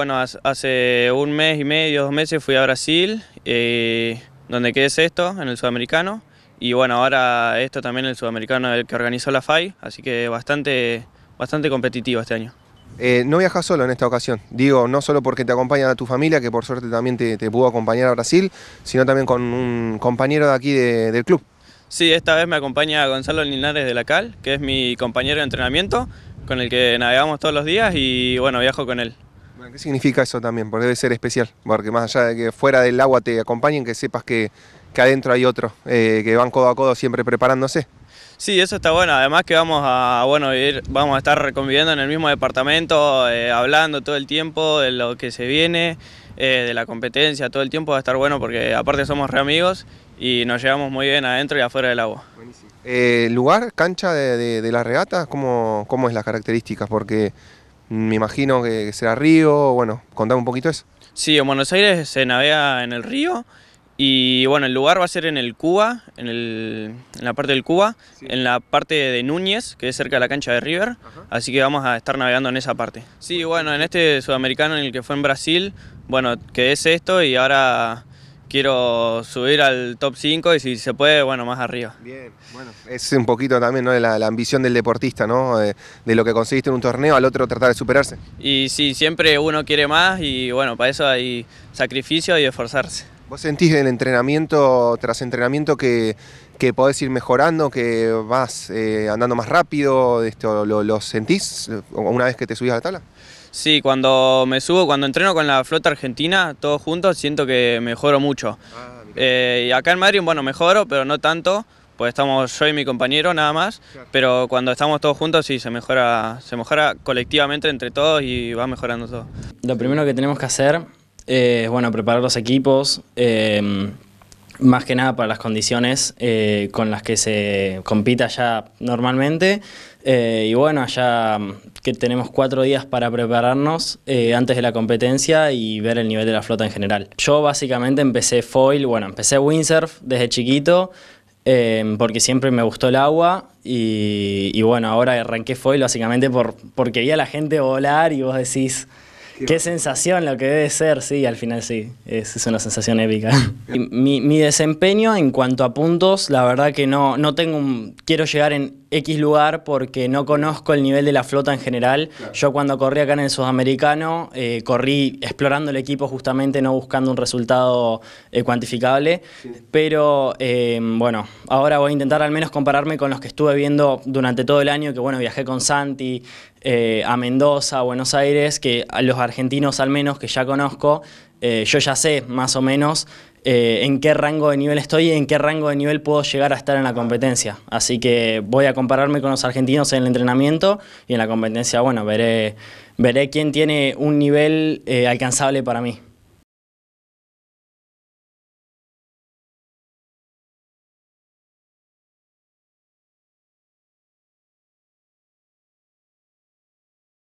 Bueno, hace un mes y medio, dos meses fui a Brasil, eh, donde donde es esto, en el sudamericano. Y bueno, ahora esto también el sudamericano, el que organizó la FAI, así que bastante, bastante competitivo este año. Eh, no viajas solo en esta ocasión, digo, no solo porque te acompaña tu familia, que por suerte también te, pudo acompañar a Brasil, sino también con un compañero de aquí del club. Sí, esta vez me acompaña Gonzalo Linares de la Cal, que es mi compañero de entrenamiento, con el que navegamos todos los días y bueno, viajo con él. ¿Qué significa eso también? Porque debe ser especial, porque más allá de que fuera del agua te acompañen, que sepas que, que adentro hay otro, eh, que van codo a codo siempre preparándose. Sí, eso está bueno. Además que vamos a, bueno, ir, vamos a estar conviviendo en el mismo departamento, eh, hablando todo el tiempo de lo que se viene, eh, de la competencia, todo el tiempo va a estar bueno porque aparte somos re amigos y nos llevamos muy bien adentro y afuera del agua. Buenísimo. ¿Lugar, cancha de, de, de las regatas? ¿Cómo, ¿Cómo es las características? Porque me imagino que será río, bueno, contame un poquito eso. Sí, en Buenos Aires se navega en el río y bueno, el lugar va a ser en el Cuba, en, la parte del Cuba, en la parte de Núñez, que es cerca de la cancha de River, así que vamos a estar navegando en esa parte. Sí, bueno, en este sudamericano en el que fue en Brasil, bueno, es esto y ahora quiero subir al top 5 y si se puede, bueno, más arriba. Bien, bueno, es un poquito también ¿no? la, ambición del deportista, ¿no? De, lo que conseguiste en un torneo al otro tratar de superarse. Y sí, siempre uno quiere más y bueno, para eso hay sacrificio y esforzarse. ¿Vos sentís en entrenamiento tras entrenamiento que, que podés ir mejorando, que vas eh, andando más rápido? Esto, lo, ¿Lo sentís eh, una vez que te subís a la tabla? Sí, cuando me subo, cuando entreno con la flota argentina, todos juntos, siento que mejoro mucho. Ah, eh, y acá en Madrid, bueno, mejoro, pero no tanto, pues estamos yo y mi compañero nada más, pero cuando estamos todos juntos sí, se mejora, se mejora colectivamente entre todos y va mejorando todo. Lo primero que tenemos que hacer eh, es, bueno, preparar los equipos, eh, más que nada para las condiciones eh, con las que se compita ya normalmente. Eh, y bueno, allá mm, que tenemos cuatro días para prepararnos eh, antes de la competencia y ver el nivel de la flota en general. Yo básicamente empecé foil, bueno, empecé windsurf desde chiquito. Em, porque siempre me gustó el agua y, bueno, ahora arranqué foil básicamente por, porque vi a la gente volar y vos decís, Qué sensación lo que debe ser, sí, al final sí, es, una sensación épica. mi, mi, desempeño en cuanto a puntos, la verdad que no, no tengo un, quiero llegar en X lugar porque no conozco el nivel de la flota en general. Yo cuando corrí acá en el Sudamericano, eh, corrí explorando el equipo justamente, no buscando un resultado eh, cuantificable. Pero eh, bueno, ahora voy a intentar al menos compararme con los que estuve viendo durante todo el año, que bueno, viajé con Santi, a Mendoza, a Buenos Aires, que a los argentinos al menos que ya conozco, eh, yo ya sé más o menos eh, en qué rango de nivel estoy y en qué rango de nivel puedo llegar a estar en la competencia. Así que voy a compararme con los argentinos en el entrenamiento y en la competencia, bueno, veré, veré quién tiene un nivel eh, alcanzable para mí.